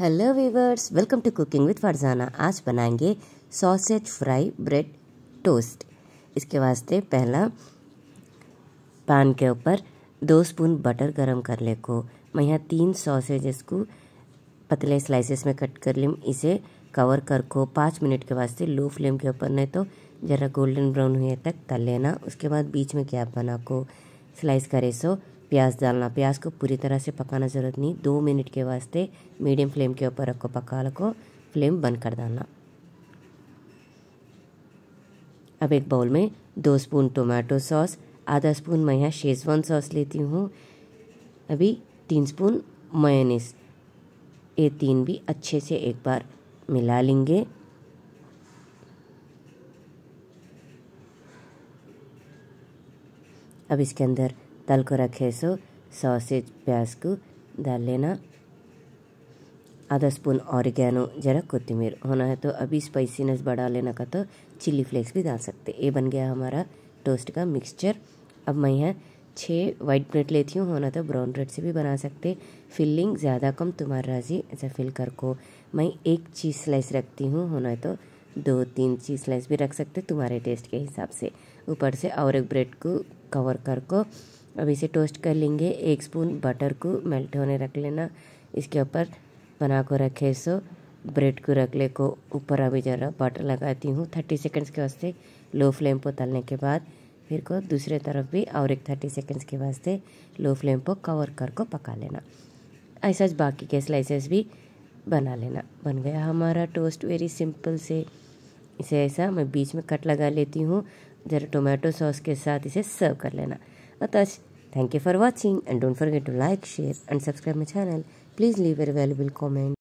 hello viewers welcome to cooking with Farzana आज बनाएंगे sausage fry bread toast इसके वास्ते पहला पान के ऊपर दो स्पून बटर गरम कर ले को मैं यहाँ तीन सॉसेज को पतले स्लाइसेस में कट कर लीम इसे कवर कर को पाँच मिनट के वास्ते लो फ्लेम के ऊपर नहीं तो ज़रा गोल्डन ब्राउन हुए तक तल लेना उसके बाद बीच में क्या बना को स्लाइस करे सो प्याज डालना प्याज को पूरी तरह से पकाना ज़रूरत नहीं दो मिनट के वास्ते मीडियम फ्लेम के ऊपर रखो पका रखो फ्लेम बंद कर डालना अब एक बाउल में दो स्पून टोमेटो सॉस आधा स्पून मैं यहाँ शेजवान सॉस लेती हूँ अभी तीन स्पून मायोनीस ये तीन भी अच्छे से एक बार मिला लेंगे अब इसके अंदर सो सॉसेज प्याज को डाल आधा स्पून ऑरिगेनो जरा कोतिमीर होना है तो अभी स्पाइसीनेस बढ़ा लेना का तो चिली फ्लेक्स भी डाल सकते ये बन गया हमारा टोस्ट का मिक्सचर अब मैं यहाँ छः वाइट ब्रेड लेती हूँ होना तो ब्राउन ब्रेड से भी बना सकते फिलिंग ज़्यादा कम तुम्हारा राजी ऐसा फिल कर को मैं एक चीज़ स्लाइस रखती हूँ होना है तो दो तीन चीज़ स्लाइस भी रख सकते तुम्हारे टेस्ट के हिसाब से ऊपर से और एक ब्रेड को कवर कर को अब इसे टोस्ट कर लेंगे एक स्पून बटर को मेल्ट होने रख लेना इसके ऊपर बना को रखे सो ब्रेड को रख ले को ऊपर अभी ज़रा बटर लगाती हूँ थर्टी सेकेंड्स के वास्ते लो फ्लेम पर तलने के बाद फिर को दूसरे तरफ भी और एक थर्टी सेकेंड्स के वास्ते लो फ्लेम पर कवर कर को पका लेना ऐसा बाकी के स्लाइसेस भी बना लेना बन गया हमारा टोस्ट वेरी सिंपल से इसे ऐसा मैं बीच में कट लगा लेती हूँ ज़रा टोमेटो सॉस के साथ इसे सर्व कर लेना अतच thank you for watching and don't forget to like share and subscribe my channel please leave a valuable comment